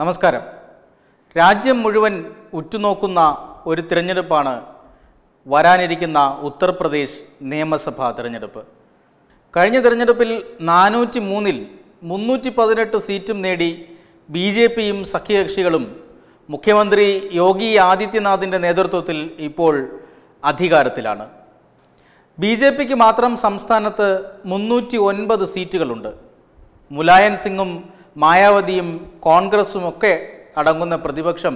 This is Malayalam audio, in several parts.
നമസ്കാരം രാജ്യം മുഴുവൻ ഉറ്റുനോക്കുന്ന ഒരു തിരഞ്ഞെടുപ്പാണ് വരാനിരിക്കുന്ന ഉത്തർപ്രദേശ് നിയമസഭാ തിരഞ്ഞെടുപ്പ് കഴിഞ്ഞ തിരഞ്ഞെടുപ്പിൽ നാനൂറ്റി മൂന്നിൽ മുന്നൂറ്റി പതിനെട്ട് സീറ്റും നേടി ബി ജെ പിയും സഖ്യകക്ഷികളും മുഖ്യമന്ത്രി യോഗി ആദിത്യനാഥിൻ്റെ നേതൃത്വത്തിൽ ഇപ്പോൾ അധികാരത്തിലാണ് ബി ജെ പിക്ക് മാത്രം സംസ്ഥാനത്ത് മുന്നൂറ്റി ഒൻപത് സീറ്റുകളുണ്ട് മുലായൻ സിംഗും മായാവതിയും ഒക്കെ അടങ്ങുന്ന പ്രതിപക്ഷം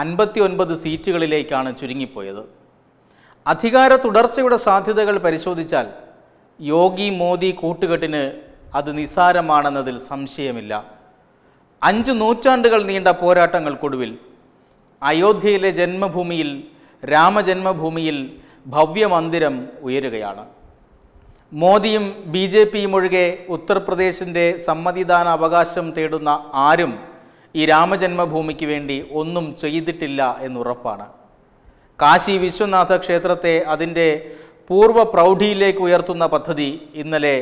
അൻപത്തി ഒൻപത് സീറ്റുകളിലേക്കാണ് ചുരുങ്ങിപ്പോയത് അധികാര തുടർച്ചയുടെ സാധ്യതകൾ പരിശോധിച്ചാൽ യോഗി മോദി കൂട്ടുകെട്ടിന് അത് നിസാരമാണെന്നതിൽ സംശയമില്ല അഞ്ച് നൂറ്റാണ്ടുകൾ നീണ്ട പോരാട്ടങ്ങൾക്കൊടുവിൽ അയോധ്യയിലെ ജന്മഭൂമിയിൽ രാമജന്മഭൂമിയിൽ ഭവ്യമന്ദിരം ഉയരുകയാണ് മോദിയും ബി ജെ പിയും ഒഴികെ ഉത്തർപ്രദേശിൻ്റെ സമ്മതിദാന അവകാശം തേടുന്ന ആരും ഈ രാമജന്മഭൂമിക്ക് വേണ്ടി ഒന്നും ചെയ്തിട്ടില്ല എന്നുറപ്പാണ് കാശി വിശ്വനാഥ ക്ഷേത്രത്തെ അതിൻ്റെ പൂർവ്വ പ്രൗഢിയിലേക്ക് ഉയർത്തുന്ന പദ്ധതി ഇന്നലെ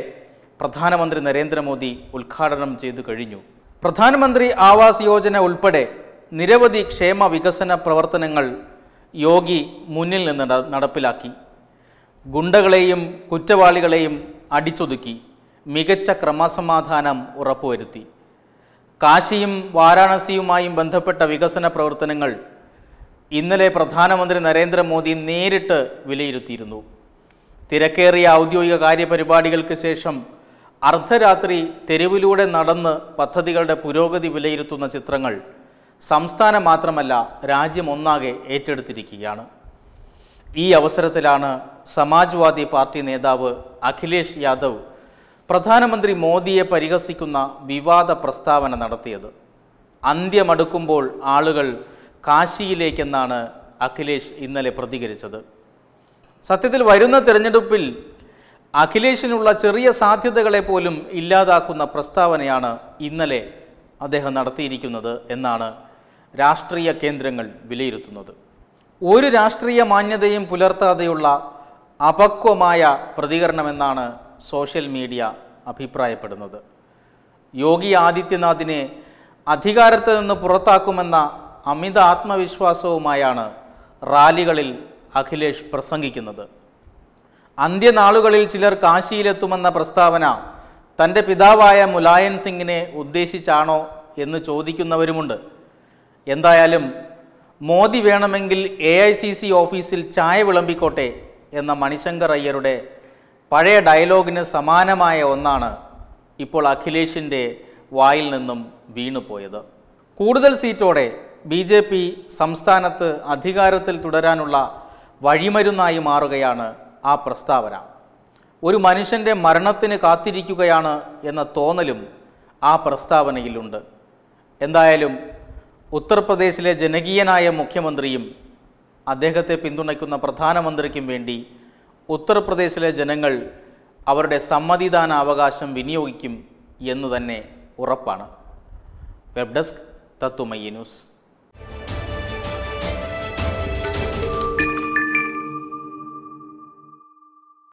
പ്രധാനമന്ത്രി നരേന്ദ്രമോദി ഉദ്ഘാടനം ചെയ്തു കഴിഞ്ഞു പ്രധാനമന്ത്രി ആവാസ് യോജന ഉൾപ്പെടെ നിരവധി ക്ഷേമ വികസന പ്രവർത്തനങ്ങൾ യോഗി മുന്നിൽ നിന്ന് നടപ്പിലാക്കി ഗുണ്ടകളെയും കുറ്റവാളികളെയും അടിച്ചൊതുക്കി മികച്ച ക്രമസമാധാനം ഉറപ്പുവരുത്തി കാശിയും വാരാണസിയുമായും ബന്ധപ്പെട്ട വികസന പ്രവർത്തനങ്ങൾ ഇന്നലെ പ്രധാനമന്ത്രി നരേന്ദ്രമോദി നേരിട്ട് വിലയിരുത്തിയിരുന്നു തിരക്കേറിയ ഔദ്യോഗിക കാര്യപരിപാടികൾക്ക് ശേഷം അർദ്ധരാത്രി തെരുവിലൂടെ നടന്ന് പദ്ധതികളുടെ പുരോഗതി വിലയിരുത്തുന്ന ചിത്രങ്ങൾ സംസ്ഥാനം മാത്രമല്ല രാജ്യമൊന്നാകെ ഏറ്റെടുത്തിരിക്കുകയാണ് ഈ അവസരത്തിലാണ് സമാജ്വാദി പാർട്ടി നേതാവ് അഖിലേഷ് യാദവ് പ്രധാനമന്ത്രി മോദിയെ പരിഹസിക്കുന്ന വിവാദ പ്രസ്താവന നടത്തിയത് അന്ത്യമടുക്കുമ്പോൾ ആളുകൾ കാശിയിലേക്കെന്നാണ് അഖിലേഷ് ഇന്നലെ പ്രതികരിച്ചത് സത്യത്തിൽ വരുന്ന തിരഞ്ഞെടുപ്പിൽ അഖിലേഷിനുള്ള ചെറിയ സാധ്യതകളെ പോലും ഇല്ലാതാക്കുന്ന പ്രസ്താവനയാണ് ഇന്നലെ അദ്ദേഹം നടത്തിയിരിക്കുന്നത് എന്നാണ് രാഷ്ട്രീയ കേന്ദ്രങ്ങൾ വിലയിരുത്തുന്നത് ഒരു രാഷ്ട്രീയ മാന്യതയും പുലർത്താതെയുള്ള അപക്വമായ പ്രതികരണമെന്നാണ് സോഷ്യൽ മീഡിയ അഭിപ്രായപ്പെടുന്നത് യോഗി ആദിത്യനാഥിനെ അധികാരത്തിൽ നിന്ന് പുറത്താക്കുമെന്ന അമിത ആത്മവിശ്വാസവുമായാണ് റാലികളിൽ അഖിലേഷ് പ്രസംഗിക്കുന്നത് അന്ത്യനാളുകളിൽ ചിലർ കാശിയിലെത്തുമെന്ന പ്രസ്താവന തൻ്റെ പിതാവായ മുലായൻ സിംഗിനെ ഉദ്ദേശിച്ചാണോ എന്ന് ചോദിക്കുന്നവരുമുണ്ട് എന്തായാലും മോദി വേണമെങ്കിൽ എ ഐ സി സി ഓഫീസിൽ ചായ വിളമ്പിക്കോട്ടെ എന്ന മണിശങ്കർ അയ്യരുടെ പഴയ ഡയലോഗിന് സമാനമായ ഒന്നാണ് ഇപ്പോൾ അഖിലേഷിൻ്റെ വായിൽ നിന്നും വീണുപോയത് കൂടുതൽ സീറ്റോടെ ബി ജെ പി സംസ്ഥാനത്ത് അധികാരത്തിൽ തുടരാനുള്ള വഴിമരുന്നായി മാറുകയാണ് ആ പ്രസ്താവന ഒരു മനുഷ്യൻ്റെ മരണത്തിന് കാത്തിരിക്കുകയാണ് എന്ന തോന്നലും ആ പ്രസ്താവനയിലുണ്ട് എന്തായാലും ഉത്തർപ്രദേശിലെ ജനകീയനായ മുഖ്യമന്ത്രിയും അദ്ദേഹത്തെ പിന്തുണയ്ക്കുന്ന പ്രധാനമന്ത്രിക്കും വേണ്ടി ഉത്തർപ്രദേശിലെ ജനങ്ങൾ അവരുടെ സമ്മതിദാന അവകാശം വിനിയോഗിക്കും എന്നു തന്നെ ഉറപ്പാണ് വെബ് ഡെസ്ക് തത്തുമയ്യ ന്യൂസ്